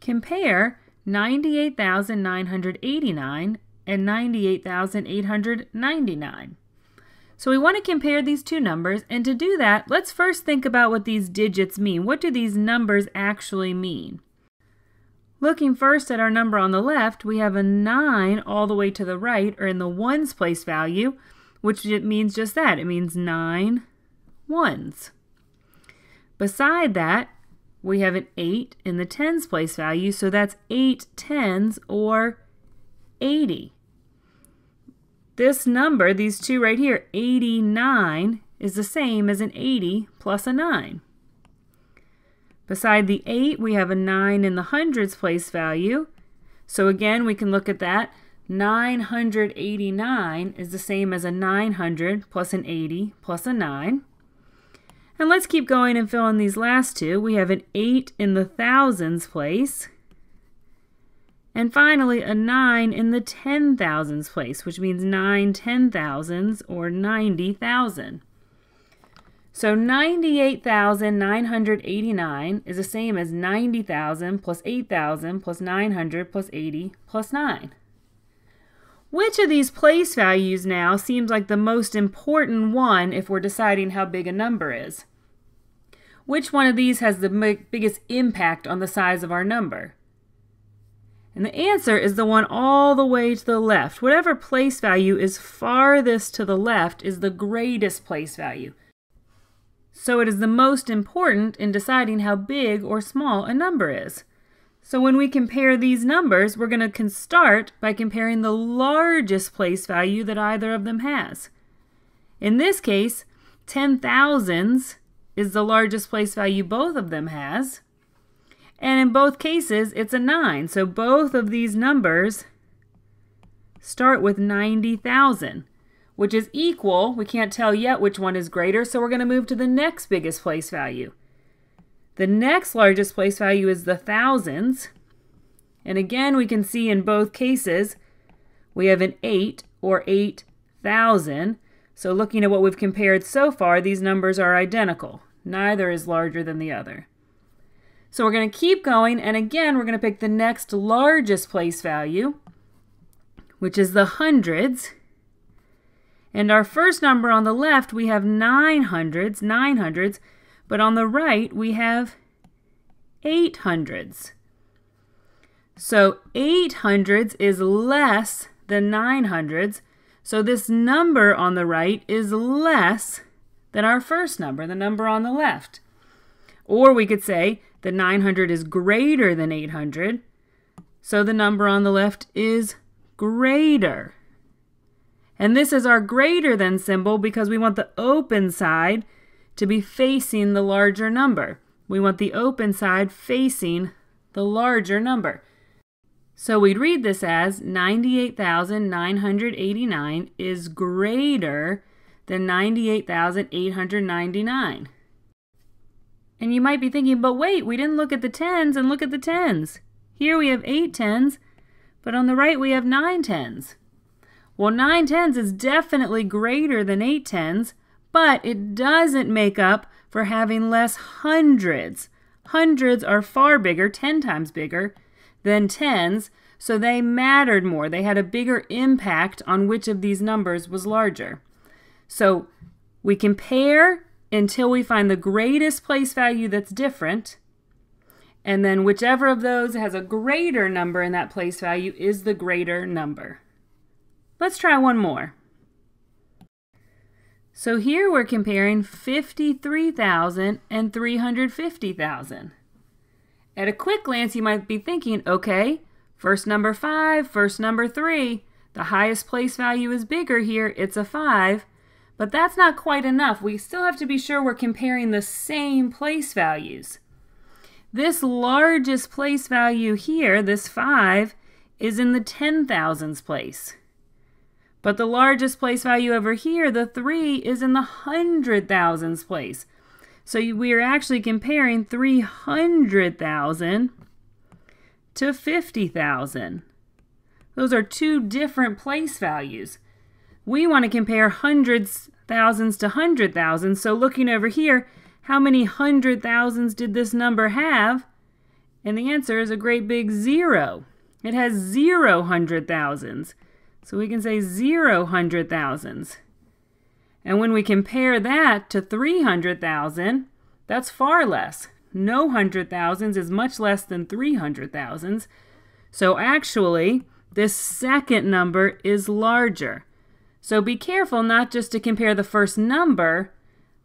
Compare 98,989 and 98,899. So we want to compare these two numbers, and to do that, let's first think about what these digits mean. What do these numbers actually mean? Looking first at our number on the left, we have a 9 all the way to the right, or in the ones place value, which means just that. It means nine ones. Beside that, we have an 8 in the tens place value, so that's 8 tens or 80. This number, these two right here, 89, is the same as an 80 plus a 9. Beside the 8, we have a 9 in the hundreds place value. So again, we can look at that. 989 is the same as a 900 plus an 80 plus a 9. And let's keep going and fill in these last two. We have an 8 in the thousands place. And finally, a 9 in the 10,000s place, which means nine ten thousands or 90,000. So 98,989 is the same as 90,000 plus 8,000 plus 900 plus 80 plus 9. Which of these place values now seems like the most important one if we're deciding how big a number is? Which one of these has the biggest impact on the size of our number? And the answer is the one all the way to the left. Whatever place value is farthest to the left is the greatest place value. So it is the most important in deciding how big or small a number is. So when we compare these numbers, we're going to start by comparing the largest place value that either of them has. In this case, 10 thousandths is the largest place value both of them has. And in both cases, it's a 9. So both of these numbers start with 90,000, which is equal. We can't tell yet which one is greater, so we're going to move to the next biggest place value. The next largest place value is the thousands. And again, we can see in both cases, we have an 8 or 8,000. So looking at what we've compared so far, these numbers are identical. Neither is larger than the other. So we're going to keep going, and again, we're going to pick the next largest place value, which is the hundreds. And our first number on the left, we have nine hundreds, nine hundreds. But on the right, we have 800s. So 800s is less than 900s. So this number on the right is less than our first number, the number on the left. Or we could say that 900 is greater than 800. So the number on the left is greater. And this is our greater than symbol because we want the open side to be facing the larger number. We want the open side facing the larger number. So we'd read this as 98,989 is greater than 98,899. And you might be thinking, but wait, we didn't look at the tens and look at the tens. Here we have eight tens, but on the right we have nine tens. Well, nine tens is definitely greater than eight tens, but it doesn't make up for having less hundreds. Hundreds are far bigger, 10 times bigger than tens, so they mattered more. They had a bigger impact on which of these numbers was larger. So we compare until we find the greatest place value that's different, and then whichever of those has a greater number in that place value is the greater number. Let's try one more. So here we're comparing 53,000 and 350,000. At a quick glance, you might be thinking, okay, first number five, first number 3, the highest place value is bigger here, it's a 5, but that's not quite enough. We still have to be sure we're comparing the same place values. This largest place value here, this 5, is in the 10,000s place. But the largest place value over here, the 3, is in the hundred thousands place. So we are actually comparing 300,000 to 50,000. Those are two different place values. We want to compare hundreds, thousands to hundred thousands. So looking over here, how many hundred thousands did this number have? And the answer is a great big zero. It has zero hundred thousands. So we can say zero hundred And when we compare that to 300,000, that's far less. No hundred thousands is much less than three hundred thousands. So actually, this second number is larger. So be careful not just to compare the first number,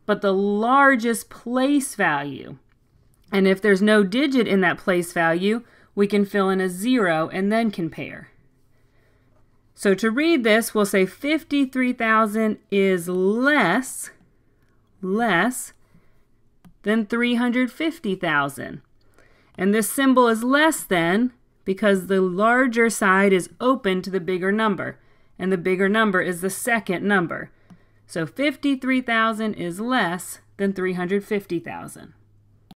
but the largest place value. And if there's no digit in that place value, we can fill in a zero and then compare. So to read this, we'll say 53,000 is less, less than 350,000. And this symbol is less than because the larger side is open to the bigger number. And the bigger number is the second number. So 53,000 is less than 350,000.